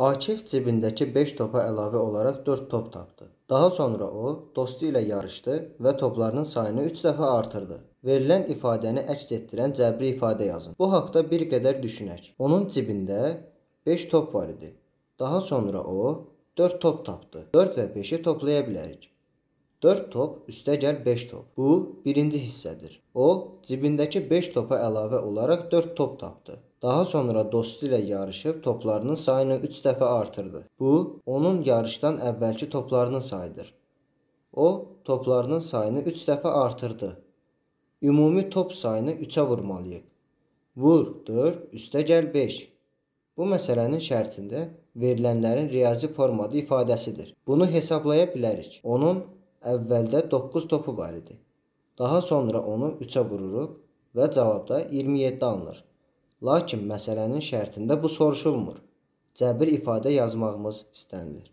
Akif cibindəki 5 topa əlavə olaraq 4 top tapdı. Daha sonra o dostu ilə yarışdı və toplarının sayını 3 dəfə artırdı. Verilən ifadəni əks etdirən cəbri ifadə yazın. Bu haqqda bir qədər düşünək. Onun cibində 5 top var idi. Daha sonra o 4 top tapdı. 4 və 5-i toplaya bilərik. 4 top üstəgəl 5 top. Bu birinci hissədir. O cibindəki 5 topa əlavə olaraq 4 top tapdı. Daha sonra dostu ilə yarışıb toplarının sayını 3 dəfə artırdı. Bu, onun yarışdan əvvəlki toplarının sayıdır. O, toplarının sayını 3 dəfə artırdı. Ümumi top sayını 3-ə vurmalıyıq. Vur 4, üstə gəl 5. Bu məsələnin şərtində verilənlərin riyazi formada ifadəsidir. Bunu hesablaya bilərik. Onun əvvəldə 9 topu var idi. Daha sonra onu 3-ə vururuq və cavabda 27 alınır. Lakin məsələnin şərtində bu soruşulmur. Cəbir ifadə yazmağımız istənilir.